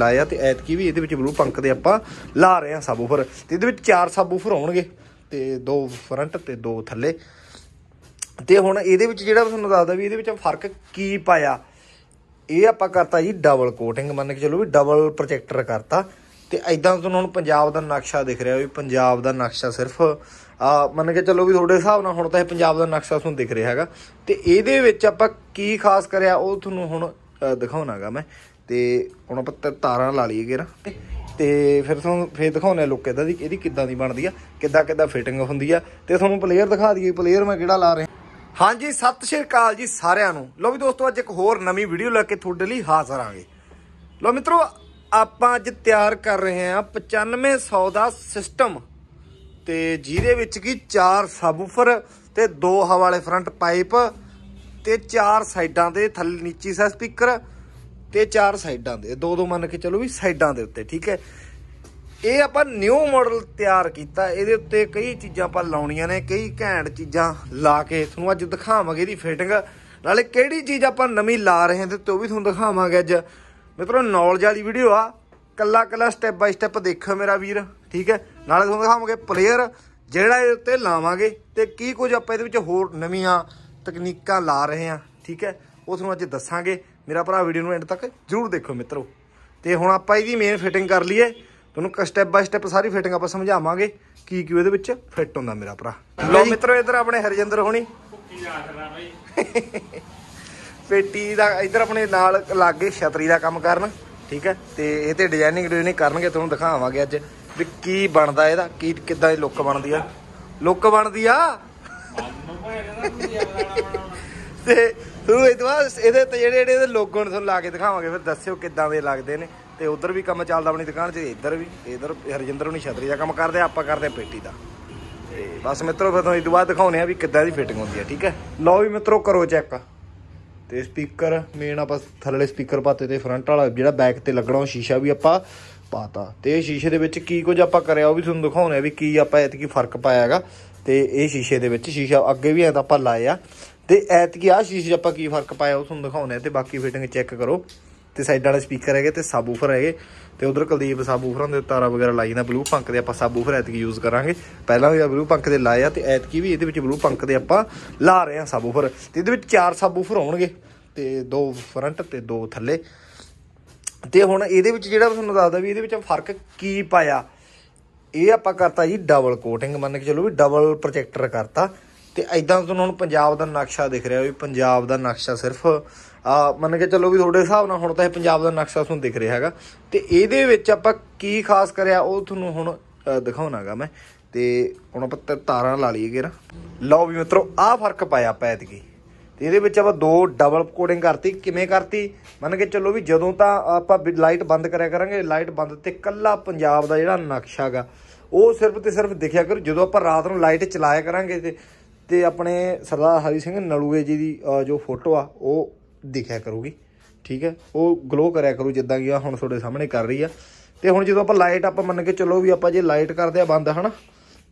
ਲਾਇਆ ਤੇ ਐਤਕੀ ਵੀ ਇਹਦੇ ਵਿੱਚ ਬਲੂ ਪੰਕ ਦੇ ਆਪਾਂ ਲਾ ਰਹੇ ਹਾਂ ਸਬੂਫਰ ਤੇ ਇਹਦੇ ਵਿੱਚ ਚਾਰ ਸਬੂਫਰ ਹੋਣਗੇ ਤੇ ਦੋ ਫਰੰਟ ਤੇ ਦੋ ਥੱਲੇ ਤੇ ਹੁਣ ਇਹਦੇ ਵਿੱਚ ਜਿਹੜਾ ਤੁਹਾਨੂੰ ਦੱਸਦਾ ਵੀ ਇਹਦੇ ਵਿੱਚ ਫਰਕ ਕੀ ਪਾਇਆ ਇਹ ਆਪਾਂ ਕਰਤਾ ਜੀ ਡਬਲ ਕੋਟਿੰਗ ਮੰਨ ਕੇ ਚੱਲੋ ਵੀ ਡਬਲ ਪ੍ਰੋਜੈਕਟਰ ਕਰਤਾ ਤੇ ਐਦਾਂ ਤੁਹਾਨੂੰ ਹੁਣ ਪੰਜਾਬ ਦਾ ਨਕਸ਼ਾ ਦਿਖ ਰਿਹਾ ਵੀ ਪੰਜਾਬ ਦਾ ਨਕਸ਼ਾ ਸਿਰਫ ਆ ਮੰਨ ਕੇ ਚੱਲੋ ਵੀ ਤੁਹਾਡੇ ਹਿਸਾਬ ਨਾਲ ਹੁਣ ਤਾਂ ਇਹ ਪੰਜਾਬ ਦਾ ਨਕਸ਼ਾ ਤੁਹਾਨੂੰ ਦਿਖ ਰਿਹਾ ਹੈਗਾ ਤੇ ਇਹਦੇ ਵਿੱਚ ਆਪਾਂ ਕੀ ਖਾਸ ਕਰਿਆ ਉਹ ਤੁਹਾਨੂੰ ਹੁਣ ਦਿਖਾਉਣਾਗਾ ਮੈਂ ਤੇ ਹੁਣ ਆਪਾਂ ਤਾਰਾਂ ਲਾ ਲਈਏ ਗੇਰਾ ਤੇ ਫਿਰ ਤੁਹਾਨੂੰ ਫੇਰ ਦਿਖਾਉਣੇ ਲੁੱਕ ਇਹਦਾ ਦੀ ਇਹਦੀ ਕਿੱਦਾਂ ਦੀ ਬਣਦੀ ਆ ਕਿੱਦਾਂ ਕਿੱਦਾਂ ਫਿਟਿੰਗ ਹੁੰਦੀ ਆ ਤੇ ਤੁਹਾਨੂੰ ਪਲੇਅਰ ਦਿਖਾ ਦਈਏ ਪਲੇਅਰ ਮੈਂ ਕਿਹੜਾ ਲਾ ਰਿਹਾ ਹਾਂਜੀ ਸਤਿ ਸ਼੍ਰੀ ਅਕਾਲ ਜੀ ਸਾਰਿਆਂ ਨੂੰ ਲੋ ਵੀ ਦੋਸਤੋ ਅੱਜ ਇੱਕ ਹੋਰ ਨਵੀਂ ਵੀਡੀਓ ਲੈ ਕੇ ਤੁਹਾਡੇ ਲਈ ਹਾਜ਼ਰ ਆਂਗੇ ਲੋ ਮਿੱਤਰੋ ਆਪਾਂ ਅੱਜ ਤਿਆਰ ਕਰ ਰਹੇ ਹਾਂ 9500 ਦਾ ਸਿਸਟਮ ਤੇ ਜਿਹਦੇ ਵਿੱਚ ਕੀ ਚਾਰ ਸਬੂਫਰ ਤੇ ਦੋ ਹਵਾ ਵਾਲੇ ਫਰੰਟ ਪਾਈਪ ਤੇ ਚਾਰ ਸਾਈਡਾਂ ਦੇ ਥੱਲੇ ਨੀਚੀ ਸਾ ਸਪੀਕਰ ਤੇ ਚਾਰ ਸਾਈਡਾਂ ਦੇ ਦੋ ਦੋ ਮੰਨ ਕੇ ਚਲੋ ਵੀ ਸਾਈਡਾਂ ਦੇ ਉੱਤੇ ਠੀਕ ਹੈ ਇਹ ਆਪਾਂ ਨਿਊ ਮਾਡਲ ਤਿਆਰ ਕੀਤਾ ਇਹਦੇ ਉੱਤੇ ਕਈ ਚੀਜ਼ਾਂ ਆਪਾਂ ਲਾਉਣੀਆਂ ਨੇ ਕਈ ਘੈਂਟ ਚੀਜ਼ਾਂ ਲਾ ਕੇ ਤੁਹਾਨੂੰ ਅੱਜ ਦਿਖਾਵਾਂਗੇ ਇਹਦੀ ਫਿਟਿੰਗ ਨਾਲੇ ਕਿਹੜੀ ਚੀਜ਼ ਆਪਾਂ ਨਵੀਂ ਲਾ ਰਹੇ ਹਾਂ ਤੇ ਉਹ ਵੀ ਤੁਹਾਨੂੰ ਦਿਖਾਵਾਂਗੇ ਅੱਜ ਮਿੱਤਰੋ ਨੌਲੇਜ ਵਾਲੀ ਵੀਡੀਓ ਆ ਕੱਲਾ ਕੱਲਾ ਸਟੈਪ ਬਾਈ ਸਟੈਪ ਦੇਖੋ ਮੇਰਾ ਵੀਰ ਠੀਕ ਹੈ ਨਾਲੇ ਤੁਹਾਨੂੰ ਦਿਖਾਵਾਂਗੇ ਪਲੇਅਰ ਜਿਹੜਾ ਇਹਦੇ ਉੱਤੇ ਲਾਵਾਂਗੇ ਤੇ ਕੀ ਕੁਝ ਆਪਾਂ ਇਹਦੇ ਵਿੱਚ ਹੋਰ ਨਵੀਆਂ ਤਕਨੀਕਾਂ ਲਾ ਰਹੇ ਆ ਠੀਕ ਹੈ ਉਸ ਨੂੰ ਅੱਜ ਦੱਸਾਂਗੇ ਮੇਰਾ ਭਰਾ ਵੀਡੀਓ ਨੂੰ ਐਂਡ ਤੱਕ ਜਰੂਰ ਦੇਖੋ ਮਿੱਤਰੋ ਤੇ ਹੁਣ ਆਪਾਂ ਇਹਦੀ ਮੇਨ ਫਿਟਿੰਗ ਕਰ ਲਈਏ ਤੁਹਾਨੂੰ ਸਟੈਪ ਬਾਈ ਸਟੈਪ ਸਾਰੀ ਫਿਟਿੰਗ ਆਪਾਂ ਸਮਝਾਵਾਂਗੇ ਕੀ ਕੀ ਉਹਦੇ ਵਿੱਚ ਫਿੱਟ ਹੁੰਦਾ ਮੇਰਾ ਭਰਾ ਲੋ ਮਿੱਤਰੋ ਇੱਧਰ ਆਪਣੇ ਹਰਜਿੰਦਰ ਹੋਣੀ ਪੇਟੀ ਦਾ ਇੱਧਰ ਆਪਣੇ ਨਾਲ ਲੱਗੇ ਛਤਰੀ ਦਾ ਕੰਮ ਕਰਨ ਠੀਕ ਹੈ ਤੇ ਇਹ ਤੇ ਡਿਜ਼ਾਈਨਿੰਗ ਡਿਜ਼ਾਈਨਿੰਗ ਕਰਨਗੇ ਤੁਹਾਨੂੰ ਦਿਖਾਵਾਂਗੇ ਅੱਜ ਵੀ ਕੀ ਬਣਦਾ ਇਹਦਾ ਕੀ ਕਿੱਦਾਂ ਦੀ ਲੁੱਕ ਬਣਦੀ ਆ ਲੁੱਕ ਬਣਦੀ ਆ ਤੇ ਤੁਹਾਨੂੰ ਇਹ ਤਾਂ ਇਹਦੇ ਤੇ ਜਿਹੜੇ ਜਿਹੜੇ ਦੇ ਲੋਗੋ ਨੇ ਤੁਹਾਨੂੰ ਲਾ ਕੇ ਦਿਖਾਵਾਂਗੇ ਫਿਰ ਦੱਸਿਓ ਕਿੱਦਾਂ ਦੇ ਲੱਗਦੇ ਨੇ ਤੇ ਉਧਰ ਵੀ ਕੰਮ ਚੱਲਦਾ ਆਪਣੀ ਦੁਕਾਨ 'ਚ ਇੱਧਰ ਵੀ ਇੱਧਰ ਹਰਜਿੰਦਰ ਹੁਣੀ ਛਤਰੀ ਦਾ ਕੰਮ ਕਰਦੇ ਆਪਾਂ ਕਰਦੇ ਪੇਟੀ ਦਾ ਤੇ ਬਸ ਮਿੱਤਰੋ ਫਿਰ ਤੁਹਾਨੂੰ ਇਹ ਤੋਂ ਬਾਅਦ ਦਿਖਾਉਨੇ ਆ ਵੀ ਕਿੱਦਾਂ ਦੀ ਫਿਟਿੰਗ ਹੁੰਦੀ ਹੈ ਠੀਕ ਹੈ ਲਓ ਵੀ ਮਿੱਤਰੋ ਕਰੋ ਚੈੱਕ ਤੇ ਸਪੀਕਰ ਮੇਨ ਆਪਾਂ ਥੱਲੇ ਸਪੀਕਰ ਪਾਤੇ ਤੇ ਫਰੰਟ ਵਾਲਾ ਜਿਹੜਾ ਬੈਕ ਤੇ ਲੱਗਣਾ ਉਹ ਸ਼ੀਸ਼ਾ ਵੀ ਆਪਾਂ ਪਾਤਾ ਤੇ ਸ਼ੀਸ਼ੇ ਦੇ ਵਿੱਚ ਕੀ ਕੁਝ ਆਪਾਂ ਕਰਿਆ ਉਹ ਵੀ ਤੁਹਾਨੂੰ ਦਿਖਾਉਣੇ ਆ ਵੀ ਕੀ ਆਪਾਂ ਇਤਕੀ ਫਰਕ ਪਾਇਆ ਹੈਗਾ ਤੇ ਇਹ ਸ਼ੀਸ਼ੇ ਦੇ ਵਿੱਚ ਸ਼ੀਸ਼ਾ ਅੱਗੇ ਵੀ ਐ ਤਾਂ ਆਪਾਂ ਲਾਇਆ ਤੇ ਐਤਕੀ ਆ ਸ਼ੀਸ਼ੇ 'ਚ ਆਪਾਂ ਕੀ ਫਰਕ ਪਾਇਆ ਉਹ ਤੁਹਾਨੂੰ ਦਿਖਾਉਣੇ ਆ ਤੇ ਬਾਕੀ ਫਿਟਿੰਗ ਚੈੱਕ ਕਰੋ ਤੇ ਸਾਈਡ ਵਾਲੇ ਸਪੀਕਰ ਹੈਗੇ ਤੇ ਸਬਵੂਫਰ ਹੈਗੇ ਤੇ ਉਧਰ ਕੁਲਦੀਪ ਸਬਵੂਫਰਾਂ ਦੇ ਤਾਰਾ ਵਗੈਰਾ ਲਾਈ ਜਾਂਦਾ ਬਲੂ ਪੰਕ ਦੇ ਆਪਾਂ ਸਾਬੂਫਰ ਐਤਕੀ ਯੂਜ਼ ਕਰਾਂਗੇ ਪਹਿਲਾਂ ਵੀ ਆ ਬਲੂ ਪੰਕ ਦੇ ਲਾਇਆ ਤੇ ਐਤਕੀ ਵੀ ਇਹਦੇ ਵਿੱਚ ਬਲੂ ਪੰਕ ਦੇ ਆਪਾਂ ਲਾ ਰਹੇ ਆ ਸਬਵੂਫਰ ਤੇ ਇਹਦੇ ਵਿੱਚ ਚਾਰ ਸਬਵੂਫਰ ਹੋਣਗੇ ਤੇ ਦੋ ਫਰੰਟ ਤੇ ਦੋ ਥੱਲੇ ਤੇ ਹੁਣ ਇਹਦੇ ਵਿੱਚ ਜਿਹੜਾ ਤੁਹਾਨੂੰ ਦੱਸਦਾ ਵੀ ਇਹਦੇ ਵਿੱਚ ਫਰਕ ਕੀ ਪਾਇਆ ਇਹ ਆਪਾਂ ਕਰਤਾ ਜੀ ਡਬਲ ਕੋਟਿੰਗ ਮੰਨ ਕੇ ਚੱਲੋ ਵੀ ਡਬਲ ਪ੍ਰੋਜੈਕਟਰ ਕਰਤਾ ਤੇ ਐਦਾਂ ਤੁਹਾਨੂੰ ਪੰਜਾਬ ਦਾ ਨਕਸ਼ਾ ਦਿਖ ਰਿਹਾ ਵੀ ਪੰਜਾਬ ਦਾ ਨਕਸ਼ਾ ਸਿਰਫ ਆ ਮੰਨ ਕੇ ਚੱਲੋ ਵੀ ਤੁਹਾਡੇ ਹਿਸਾਬ ਨਾਲ ਹੁਣ ਤਾਂ ਇਹ ਪੰਜਾਬ ਦਾ ਨਕਸ਼ਾ ਤੁਹਾਨੂੰ ਦਿਖ ਰਿਹਾ ਹੈਗਾ ਤੇ ਇਹਦੇ ਵਿੱਚ ਆਪਾਂ ਕੀ ਖਾਸ ਕਰਿਆ ਉਹ ਤੁਹਾਨੂੰ ਹੁਣ ਦਿਖਾਉਣਾਗਾ ਮੈਂ ਤੇ ਹੁਣ ਆਪਾਂ ਤਾਰਾਂ ਲਾ ਲਈਏ ਗੇਰਾ ਲਓ ਵੀ ਮਿੱਤਰੋ ਆ ਫਰਕ ਪਾਇਆ ਆਪਾਂ ਐਤਕੀ ਤੇ ਇਹਦੇ ਵਿੱਚ ਆਪਾਂ ਦੋ ਡਬਲ ਕੋਡਿੰਗ ਕਰਤੀ ਕਿਵੇਂ ਕਰਤੀ ਮੰਨ ਕੇ ਚੱਲੋ ਵੀ ਜਦੋਂ ਤਾਂ ਆਪਾਂ ਲਾਈਟ ਬੰਦ ਕਰਿਆ ਕਰਾਂਗੇ ਲਾਈਟ ਬੰਦ ਤੇ ਕੱਲਾ ਪੰਜਾਬ ਦਾ ਜਿਹੜਾ ਨਕਸ਼ਾਗਾ ਉਹ ਸਿਰਫ ਤੇ ਸਿਰਫ ਦਿਖਿਆ ਕਰੋ ਜਦੋਂ ਆਪਾਂ ਰਾਤ ਨੂੰ ਲਾਈਟ ਚਲਾਇਆ ਕਰਾਂਗੇ ਤੇ ਤੇ ਆਪਣੇ ਸਰਦਾਰ ਹਰੀ ਸਿੰਘ ਨਲੂਏ ਜੀ ਦੀ ਜੋ ਫੋਟੋ ਆ ਉਹ ਦਿਖਿਆ ਕਰੂਗੀ ਠੀਕ ਹੈ ਉਹ ਗਲੋ ਕਰਿਆ ਕਰੂ ਜਿੱਦਾਂ ਕਿ ਆ ਹੁਣ ਤੁਹਾਡੇ ਸਾਹਮਣੇ ਕਰ ਰਹੀ ਆ ਤੇ ਹੁਣ ਜਦੋਂ ਆਪਾਂ ਲਾਈਟ ਆਪਾਂ ਮੰਨ ਕੇ ਚੱਲੋ ਵੀ ਆਪਾਂ ਜੇ ਲਾਈਟ ਕਰਦੇ ਆ ਬੰਦ ਹਨਾ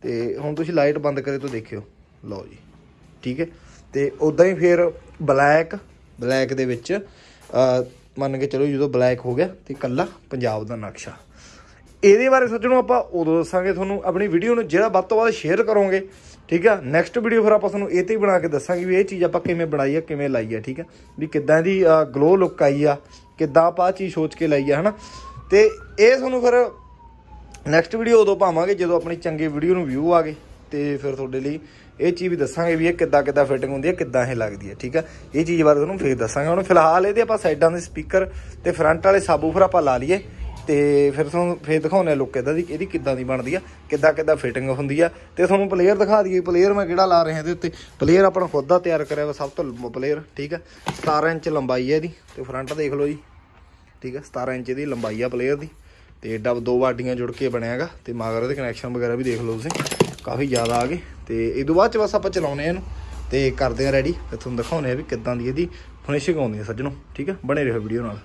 ਤੇ ਹੁਣ ਤੁਸੀਂ ਲਾਈਟ ਬੰਦ ਕਰੇ ਤੋਂ ਦੇਖਿਓ ਲਓ ਜੀ ਠੀਕ ਹੈ ਤੇ ਉਦਾਂ ਹੀ ਫਿਰ ਬਲੈਕ ਬਲੈਕ ਦੇ ਵਿੱਚ ਮੰਨ ਕੇ ਚਲੋ ਜਦੋਂ ਬਲੈਕ ਹੋ ਗਿਆ ਤੇ ਕੱਲਾ ਪੰਜਾਬ ਦਾ ਨਕਸ਼ਾ ਇਹਦੇ ਬਾਰੇ ਸੋਚਣੋਂ ਆਪਾਂ ਉਦੋਂ ਦੱਸਾਂਗੇ ਤੁਹਾਨੂੰ ਆਪਣੀ ਵੀਡੀਓ ਨੂੰ ਜਿਹੜਾ ਵੱਧ ਤੋਂ ਵੱਧ ਸ਼ੇਅਰ ਕਰੋਗੇ ਠੀਕ ਆ ਨੈਕਸਟ ਵੀਡੀਓ ਫਿਰ ਆਪਾਂ ਤੁਹਾਨੂੰ ਇਹ ਤੇ ਬਣਾ ਕੇ ਦੱਸਾਂਗੇ ਵੀ ਇਹ ਚੀਜ਼ ਆਪਾਂ ਕਿਵੇਂ ਬਣਾਈ ਆ ਕਿਵੇਂ ਲਾਈ ਆ ਠੀਕ ਆ ਵੀ ਕਿੱਦਾਂ ਦੀ ਗਲੋ ਲੁੱਕ ਆਈ ਆ ਕਿੱਦਾਂ ਆਪਾਂ ਆ ਚੀਜ਼ ਸੋਚ ਕੇ ਲਾਈ ਆ ਹਨਾ ਤੇ ਇਹ ਤੁਹਾਨੂੰ ਫਿਰ ਨੈਕਸਟ ਵੀਡੀਓ ਉਦੋਂ ਪਾਵਾਂਗੇ ਜਦੋਂ ਆਪਣੀ ਚੰਗੇ ਵੀਡੀਓ ਨੂੰ ਵਿਊ ਆ ਗਏ ਤੇ ਫਿਰ ਤੁਹਾਡੇ ਲਈ ਇਹ ਚੀਜ਼ ਵੀ ਦੱਸਾਂਗੇ ਵੀ ਇਹ ਕਿੱਦਾਂ ਕਿੱਦਾਂ ਫਿਟਿੰਗ ਹੁੰਦੀ ਹੈ ਕਿੱਦਾਂ ਇਹ ਲੱਗਦੀ ਹੈ ਠੀਕ ਹੈ ਇਹ ਚੀਜ਼ ਬਾਰੇ ਤੁਹਾਨੂੰ ਫੇਰ ਦੱਸਾਂਗੇ ਹੁਣ ਫਿਲਹਾਲ ਇਹਦੇ ਆਪਾਂ ਸਾਈਡਾਂ ਦੇ ਸਪੀਕਰ ਤੇ ਫਰੰਟ ਵਾਲੇ ਸਾਬੂਫਰ ਆਪਾਂ ਲਾ ਲਈਏ ਤੇ ਫਿਰ ਤੁਹਾਨੂੰ ਫੇਰ ਦਿਖਾਉਣੇ ਲੁੱਕ ਇਹਦਾ ਦੀ ਇਹਦੀ ਕਿੱਦਾਂ ਦੀ ਬਣਦੀ ਆ ਕਿੱਦਾਂ ਕਿੱਦਾਂ ਫਿਟਿੰਗ ਹੁੰਦੀ ਆ ਤੇ ਤੁਹਾਨੂੰ ਪਲੇਅਰ ਦਿਖਾ ਦਈਏ ਪਲੇਅਰ ਮੈਂ ਕਿਹੜਾ ਲਾ ਰਿਹਾ ਇਹਦੇ ਉੱਤੇ ਪਲੇਅਰ ਆਪਣਾ ਖੁਦ ਦਾ ਤਿਆਰ ਕਰਿਆ ਵਾ ਸਭ ਤੋਂ ਲੰਬਾ ਪਲੇਅਰ ਠੀਕ ਆ 17 ਇੰਚ ਲੰਬਾਈ ਹੈ ਇਹਦੀ ਤੇ ਫਰੰਟ ਦੇਖ ਲਓ ਜੀ ਠੀਕ ਆ 17 ਇੰਚ ਦੀ ਲੰਬਾਈ ਆ ਪਲੇਅਰ ਦੀ ਤੇ ਡਬ ਦੋ ਬਾਡੀਆਂ ਜੁੜ ਕੇ ਬਣਿਆਗਾ ਤੇ ਮਾਗਰ ਦੇ ਕਨੈਕਸ਼ਨ ਵਗੈਰਾ ਵੀ ਦੇਖ ਲਓ ਤੁਸੀਂ ਕਾਫੀ ਜ਼ਿਆਦਾ ਆ ਗਏ ਤੇ ਇਹ ਤੋਂ ਬਾਅਦ ਚ ਬਸ ਆਪਾਂ ਚਲਾਉਨੇ ਆ ਇਹਨੂੰ ਤੇ ਕਰਦੇ ਆ ਰੈਡੀ ਫਿਰ ਤੁਹਾਨੂੰ ਦਿਖਾਉਨੇ ਆ ਵੀ ਕਿੱਦਾਂ ਦੀ ਇਹਦੀ ਫਿਨਿਸ਼ਿੰਗ ਆਉਂਦੀ ਹੈ ਸੱਜਣੋ ਠੀਕ ਹੈ ਬਣੇ ਰਹੋ ਵੀਡੀਓ ਨਾਲ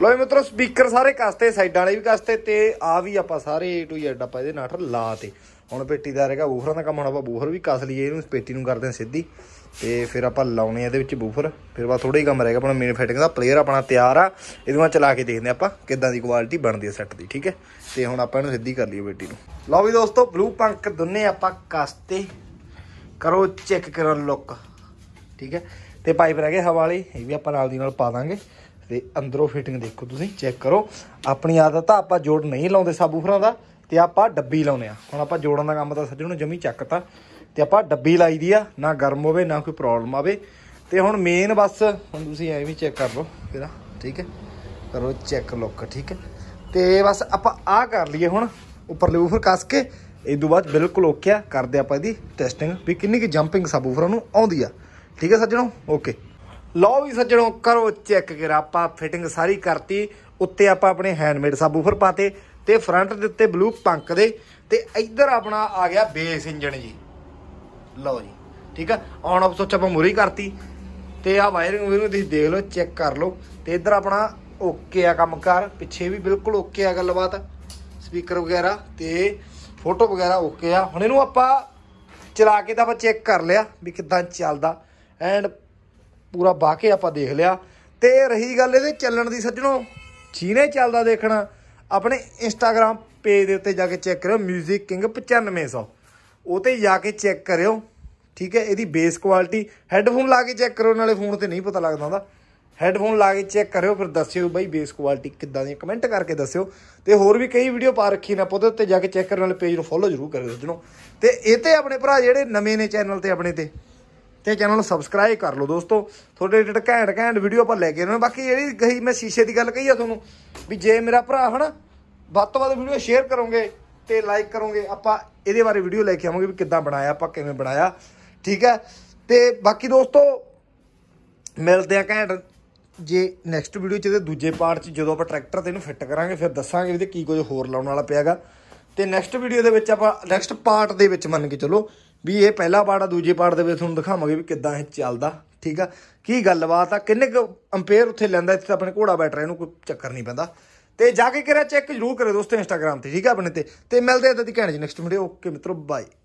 ਲੋ ਮਿੱਤਰੋ ਸਪੀਕਰ ਸਾਰੇ ਕਸਤੇ ਸਾਈਡਾਂ ਵਾਲੇ ਵੀ ਕਸਤੇ ਤੇ ਆ ਵੀ ਆਪਾਂ ਸਾਰੇ A to Z ਆਪਾਂ ਇਹਦੇ ਲਾ ਲਾਤੇ ਹੁਣ ਪੇਟੀ ਦਾ ਰਹੇਗਾ ਬੂਫਰਾਂ ਦਾ ਕੰਮ ਹੁਣ ਆਪਾਂ ਬੂਫਰ ਵੀ ਕਸ ਲਈਏ ਇਹਨੂੰ ਪੇਟੀ ਨੂੰ ਕਰਦੇ ਆ ਸਿੱਧੀ ਤੇ ਫਿਰ ਆਪਾਂ ਲਾਉਣੇ ਆ ਇਹਦੇ ਵਿੱਚ ਬੂਫਰ ਫਿਰ ਬਾ ਥੋੜਾ ਹੀ ਕੰਮ ਰਹੇਗਾ ਆਪਣਾ ਮੇਨ ਫਿਟਿੰਗ ਦਾ ਪਲੇਅਰ ਆਪਣਾ ਤਿਆਰ ਆ ਇਹਦੇ ਨਾਲ ਚਲਾ ਕੇ ਦੇਖਦੇ ਆਪਾਂ ਕਿੱਦਾਂ ਦੀ ਕੁਆਲਿਟੀ ਬਣਦੀ ਹੈ ਸੈੱਟ ਦੀ ਠੀਕ ਹੈ ਤੇ ਹੁਣ ਆਪਾਂ ਇਹਨੂੰ ਸਿੱਧੀ ਕਰ ਲਈਏ ਪੇਟੀ ਨੂੰ ਲਓ ਵੀ ਦੋਸਤੋ ਬਲੂ ਪੰਕ ਦੋਨੇ ਆਪਾਂ ਕਸਤੇ ਕਰੋ ਚੈੱਕ ਕਰਨ ਲੁੱਕ ਠੀਕ ਹੈ ਤੇ ਪਾਈਪ ਰਹਿ ਗਏ ਹਵਾ ਵਾਲੇ ਇਹ ਵੀ ਆਪਾਂ ਨਾਲ ਦੀ ਨਾਲ ਪਾ ਦਾਂਗੇ ਤੇ ਅੰਦਰੋਂ ਫਿਟਿੰਗ ਦੇਖੋ ਤੁਸੀਂ ਚੈੱਕ ਕਰੋ ਆਪਣੀ ਆਦਤ ਆ ਆਪਾਂ ਜੋੜ ਨਹੀਂ ਲਾਉਂਦੇ ਸਾਬੂਫਰਾਂ ਦਾ ਤੇ ਆਪਾਂ ਡੱਬੀ ਲਾਉਨੇ ਆ ਹੁਣ ਆਪਾਂ ਜੋੜਨ ਦਾ ਕੰਮ ਤਾਂ ਸੱਜਣ ਨੂੰ ਜਮੀ ਚੱਕਤਾ ਤੇ ਆਪਾਂ ਡੱਬੀ ਲਾਈ ਦੀ ਆ ਨਾ ਗਰਮ ਹੋਵੇ ਨਾ ਕੋਈ ਪ੍ਰੋਬਲਮ ਆਵੇ ਤੇ ਹੁਣ ਮੇਨ ਬਸ ਹੁਣ ਤੁਸੀਂ ਐਵੇਂ ਵੀ ਚੈੱਕ ਕਰ ਲਓ ਇਹਦਾ ਠੀਕ ਹੈ ਕਰੋ ਚੈੱਕ ਲੁੱਕ ਠੀਕ ਹੈ ਤੇ ਬਸ ਆਪਾਂ ਆ ਕਰ ਲਈਏ ਹੁਣ ਉੱਪਰ ਲੂਫਰ ਕੱਸ ਕੇ ਇਸ ਤੋਂ ਬਾਅਦ ਬਿਲਕੁਲ ਓਕੇ ਆ ਕਰਦੇ ਆਪਾਂ ਇਹਦੀ ਟੈਸਟਿੰਗ ਵੀ ਕਿੰਨੀ ਕਿ ਜੰਪਿੰਗ ਸਾਬੂਫਰਾਂ ਨੂੰ ਆਉਂਦੀ ਆ ਠੀਕ ਹੈ ਸੱਜਣੋ ਓਕੇ ਲਓ ਵੀ ਸੱਜਣੋ ਕਰੋ ਚੈੱਕ ਕਿ ਆਪਾਂ ਫਿਟਿੰਗ ਸਾਰੀ ਕਰਤੀ ਉੱਤੇ ਆਪਾਂ ਆਪਣੇ ਹੈਂਡਮੇਡ ਸਬਵੂਫਰ ਪਾਤੇ ਤੇ ਫਰੰਟ ਦੇ ਉੱਤੇ ਬਲੂ ਪੰਕ ਦੇ ਤੇ ਇੱਧਰ ਆਪਣਾ ਆ ਗਿਆ ਬੇਸ ਇੰਜਣ ਜੀ ਲਓ ਜੀ ਠੀਕ ਆ ਆਨ ਆਫ ਸੋਚ ਆਪਾਂ ਮੁਰੀ ਕਰਤੀ ਤੇ ਆ ਵਾਇਰਿੰਗ ਵੀ ਤੁਸੀਂ ਦੇਖ ਲਓ ਚੈੱਕ ਕਰ ਲਓ ਤੇ ਇੱਧਰ ਆਪਣਾ ਓਕੇ ਆ ਕੰਮ ਕਰ ਪਿੱਛੇ ਵੀ ਬਿਲਕੁਲ ਓਕੇ ਆ ਗੱਲਬਾਤ ਸਪੀਕਰ ਵਗੈਰਾ ਤੇ ਫੋਟੋ ਵਗੈਰਾ ਓਕੇ ਆ ਹੁਣ ਇਹਨੂੰ ਆਪਾਂ ਚਲਾ ਕੇ ਤਾਂ ਆਪਾਂ ਚੈੱਕ ਕਰ ਲਿਆ ਵੀ ਕਿਦਾਂ ਚੱਲਦਾ ਐਂਡ ਪੂਰਾ ਬਾਕੇ ਆਪਾਂ ਦੇਖ ਲਿਆ ਤੇ ਰਹੀ ਗੱਲ ਇਹਦੇ ਚੱਲਣ ਦੀ ਸੱਜਣੋ ਜਿਹਨੇ ਚੱਲਦਾ ਦੇਖਣਾ ਆਪਣੇ ਇੰਸਟਾਗ੍ਰam ਪੇਜ ਦੇ ਉੱਤੇ ਜਾ ਕੇ ਚੈੱਕ ਕਰਿਓ 뮤직 ਕਿੰਗ 9500 ਉਹ ਤੇ ਜਾ ਕੇ ਚੈੱਕ ਕਰਿਓ ਠੀਕ ਹੈ ਇਹਦੀ ਬੇਸ ਕੁਆਲਿਟੀ ਹੈੱਡਫੋਨ ਲਾ ਕੇ ਚੈੱਕ ਕਰੋ ਨਾਲੇ ਫੋਨ ਤੇ ਨਹੀਂ ਪਤਾ ਲੱਗਦਾ ਹੁੰਦਾ ਹੈੱਡਫੋਨ ਲਾ ਕੇ ਚੈੱਕ ਕਰਿਓ ਫਿਰ ਦੱਸਿਓ ਬਾਈ ਬੇਸ ਕੁਆਲਿਟੀ ਕਿੱਦਾਂ ਦੀ ਕਮੈਂਟ ਕਰਕੇ ਦੱਸਿਓ ਤੇ ਹੋਰ ਵੀ ਕਈ ਵੀਡੀਓ ਪਾ ਰੱਖੀ ਨਾ ਪੋਦੇ ਉੱਤੇ ਜਾ ਕੇ ਚੈੱਕ ਕਰਨ ਵਾਲੇ ਪੇਜ ਨੂੰ ਫੋਲੋ ਜ਼ਰੂਰ ਕਰਿਓ ਸੱਜਣੋ ਤੇ ਇਹ ਤੇ ਆਪਣੇ ਭਰਾ ਜਿਹੜੇ ਨਵੇਂ ਨੇ ਚੈਨਲ ਤੇ ਆਪਣੇ ਤੇ ਤੇ ਚੈਨਲ ਨੂੰ ਸਬਸਕ੍ਰਾਈਬ ਕਰ ਲਓ ਦੋਸਤੋ ਤੁਹਾਡੇ ਰਿਲੇਟਡ ਘੈਂਟ ਘੈਂਟ ਵੀਡੀਓ ਆਪਾਂ ਲੈ ਕੇ ਆਉਣੇ ਬਾਕੀ ਜਿਹੜੀ ਕਹੀ ਮੈਂ ਸ਼ੀਸ਼ੇ ਦੀ ਗੱਲ ਕਹੀ ਆ ਤੁਹਾਨੂੰ ਵੀ ਜੇ ਮੇਰਾ ਭਰਾ ਹਨਾ ਵੱਧ ਤੋਂ ਵੱਧ ਵੀਡੀਓ ਸ਼ੇਅਰ ਕਰੋਗੇ ਤੇ ਲਾਈਕ ਕਰੋਗੇ ਆਪਾਂ ਇਹਦੇ ਬਾਰੇ ਵੀਡੀਓ ਲੈ ਕੇ ਆਵਾਂਗੇ ਵੀ ਕਿੱਦਾਂ ਬਣਾਇਆ ਆਪਾਂ ਕਿਵੇਂ ਬਣਾਇਆ ਠੀਕ ਹੈ ਤੇ ਬਾਕੀ ਦੋਸਤੋ ਮਿਲਦੇ ਆ ਘੈਂਟ ਜੇ ਨੈਕਸਟ ਵੀਡੀਓ ਚ ਇਹਦੇ ਦੂਜੇ ਪਾਰਟ ਚ ਜਦੋਂ ਆਪਾਂ ਟਰੈਕਟਰ ਤੇ ਇਹਨੂੰ ਫਿੱਟ ਕਰਾਂਗੇ ਫਿਰ ਦੱਸਾਂਗੇ ਇਹਦੇ ਕੀ ਕੁਝ ਹੋਰ ਲਾਉਣ ਵਾਲਾ ਪਿਆਗਾ ਤੇ ਨੈਕਸਟ ਵੀਡੀਓ ਦੇ ਵਿੱਚ ਆਪਾਂ ਨੈਕਸਟ ਪਾਰਟ ਦੇ ਵਿੱਚ ਮੰਨ ਕੇ ਚਲੋ ਵੀ ਇਹ ਪਹਿਲਾ ਪਾਰਟ ਆ ਦੂਜੇ ਪਾਰਟ ਦੇ ਵਿੱਚ ਤੁਹਾਨੂੰ ਦਿਖਾਵਾਂਗੇ ਵੀ ਕਿੱਦਾਂ ਇਹ ਚੱਲਦਾ ਠੀਕ ਆ ਕੀ ਗੱਲਬਾਤ ਆ ਕਿੰਨੇ ਕੁ ਅੰਪੇਅਰ ਉੱਥੇ ਲੈਂਦਾ ਇੱਥੇ ਆਪਣੇ ਘੋੜਾ ਬੈਠ ਰਿਹਾ ਇਹਨੂੰ ਕੋਈ ਚੱਕਰ ਨਹੀਂ ਪੈਂਦਾ ਤੇ ਜਾ ਕੇ ਕਰਿਆ ਚੈੱਕ ਜ਼ਰੂਰ ਕਰਿਓ ਦੋਸਤੋ ਇੰਸਟਾਗ੍ਰam ਤੇ ਠੀਕ ਆ ਆਪਣੇ ਤੇ ਤੇ ਮਿਲਦੇ ਆ ਤਦ ਦੀ ਕਹਿਣ ਜੀ ਨੈਕਸਟ ਵੀਡੀਓ ਓਕੇ ਮਿੱਤਰੋ ਬਾਏ